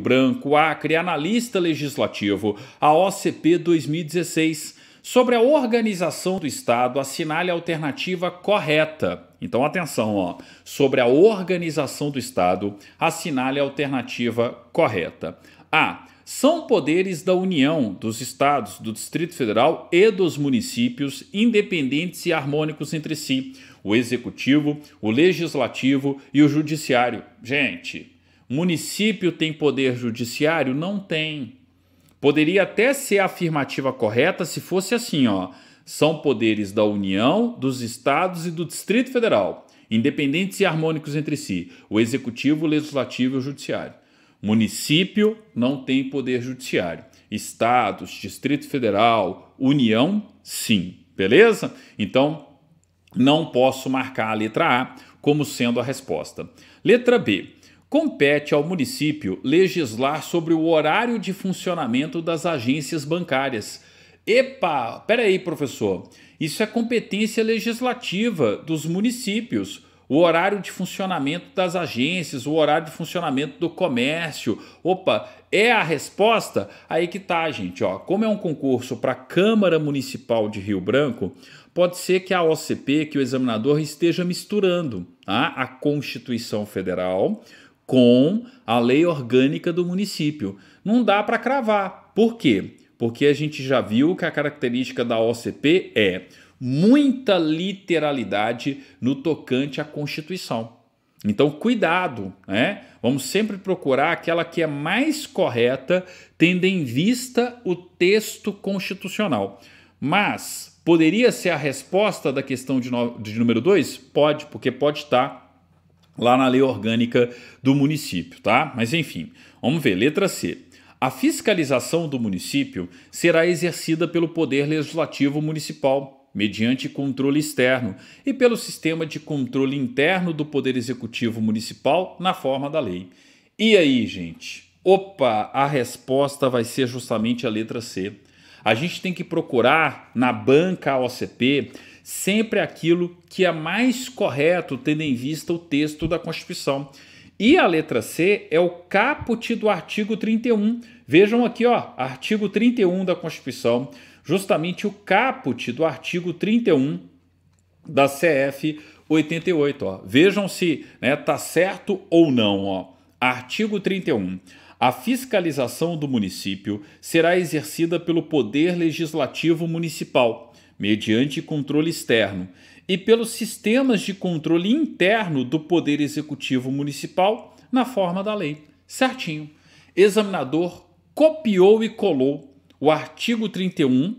Branco, Acre, analista legislativo, a OCP 2016, sobre a organização do Estado, assinale a alternativa correta. Então, atenção, ó. sobre a organização do Estado, assinale a alternativa correta. A. São poderes da União, dos Estados, do Distrito Federal e dos municípios, independentes e harmônicos entre si, o Executivo, o Legislativo e o Judiciário. Gente, Município tem poder judiciário? Não tem. Poderia até ser a afirmativa correta se fosse assim, ó. São poderes da União, dos estados e do Distrito Federal, independentes e harmônicos entre si, o executivo, o legislativo e o judiciário. Município não tem poder judiciário. Estados, Distrito Federal, União, sim, beleza? Então, não posso marcar a letra A como sendo a resposta. Letra B compete ao município legislar sobre o horário de funcionamento das agências bancárias. Epa, peraí, professor, isso é competência legislativa dos municípios. O horário de funcionamento das agências, o horário de funcionamento do comércio. Opa, é a resposta? Aí que tá, gente. Ó, como é um concurso para a Câmara Municipal de Rio Branco, pode ser que a OCP, que o examinador esteja misturando tá? a Constituição Federal com a lei orgânica do município. Não dá para cravar. Por quê? Porque a gente já viu que a característica da OCP é muita literalidade no tocante à Constituição. Então, cuidado, né? Vamos sempre procurar aquela que é mais correta, tendo em vista o texto constitucional. Mas poderia ser a resposta da questão de, no... de número 2? Pode, porque pode estar tá lá na lei orgânica do município, tá? Mas enfim, vamos ver. Letra C. A fiscalização do município será exercida pelo Poder Legislativo Municipal, mediante controle externo, e pelo sistema de controle interno do Poder Executivo Municipal, na forma da lei. E aí, gente? Opa, a resposta vai ser justamente a letra C. A gente tem que procurar na banca OCP sempre aquilo que é mais correto, tendo em vista o texto da Constituição. E a letra C é o caput do artigo 31. Vejam aqui, ó, artigo 31 da Constituição, justamente o caput do artigo 31 da CF 88, ó. Vejam se, né, tá certo ou não, ó. Artigo 31. A fiscalização do município será exercida pelo Poder Legislativo Municipal mediante controle externo, e pelos sistemas de controle interno do Poder Executivo Municipal, na forma da lei. Certinho. Examinador copiou e colou o artigo 31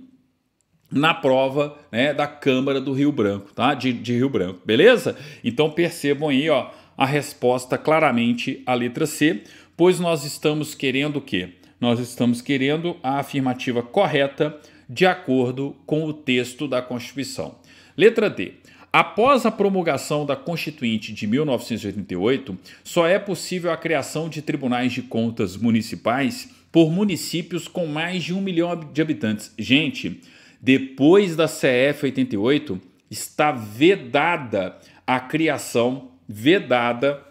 na prova né, da Câmara do Rio Branco, tá? De, de, Rio Branco, beleza? Então percebam aí, ó, a resposta claramente a letra C, pois nós estamos querendo o quê? Nós estamos querendo a afirmativa correta de acordo com o texto da Constituição. Letra D. Após a promulgação da Constituinte de 1988, só é possível a criação de tribunais de contas municipais por municípios com mais de um milhão de habitantes. Gente, depois da CF 88, está vedada a criação, vedada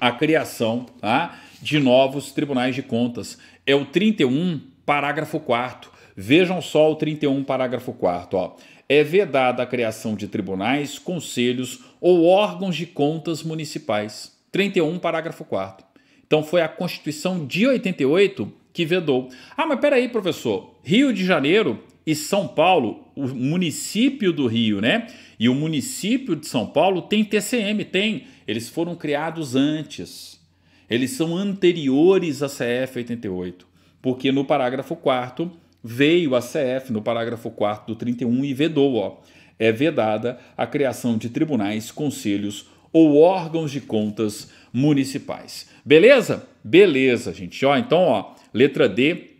a criação tá, de novos tribunais de contas. É o 31, parágrafo 4 Vejam só o 31, parágrafo 4 ó. É vedada a criação de tribunais, conselhos ou órgãos de contas municipais. 31, parágrafo 4 Então foi a Constituição de 88 que vedou. Ah, mas peraí, professor. Rio de Janeiro e São Paulo, o município do Rio, né? E o município de São Paulo tem TCM, tem. Eles foram criados antes. Eles são anteriores à CF 88. Porque no parágrafo 4 veio a CF no parágrafo 4 do 31 e vedou, ó, é vedada a criação de tribunais, conselhos ou órgãos de contas municipais. Beleza? Beleza, gente. Ó, então, ó, letra D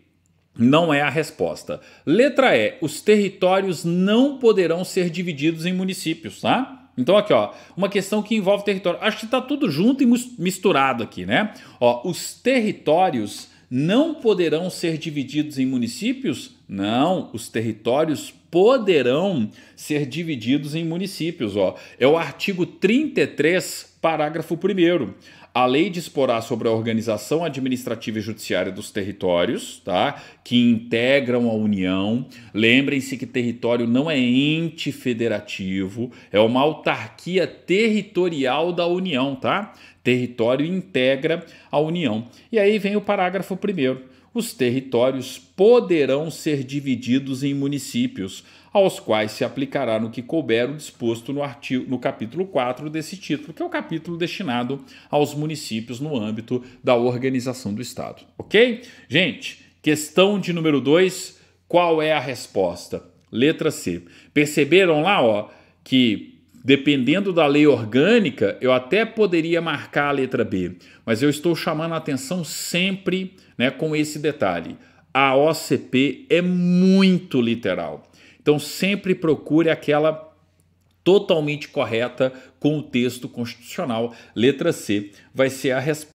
não é a resposta. Letra E, os territórios não poderão ser divididos em municípios, tá? Então aqui, ó, uma questão que envolve território. Acho que tá tudo junto e misturado aqui, né? Ó, os territórios não poderão ser divididos em municípios? Não, os territórios poderão ser divididos em municípios. Ó. É o artigo 33, parágrafo 1 a lei disporá sobre a organização administrativa e judiciária dos territórios, tá? Que integram a União. Lembrem-se que território não é ente federativo, é uma autarquia territorial da União, tá? Território integra a União. E aí vem o parágrafo primeiro os territórios poderão ser divididos em municípios, aos quais se aplicará no que couber o disposto no, artigo, no capítulo 4 desse título, que é o capítulo destinado aos municípios no âmbito da organização do Estado. Ok? Gente, questão de número 2, qual é a resposta? Letra C. Perceberam lá ó, que Dependendo da lei orgânica, eu até poderia marcar a letra B, mas eu estou chamando a atenção sempre né, com esse detalhe. A OCP é muito literal. Então sempre procure aquela totalmente correta com o texto constitucional. Letra C vai ser a resposta.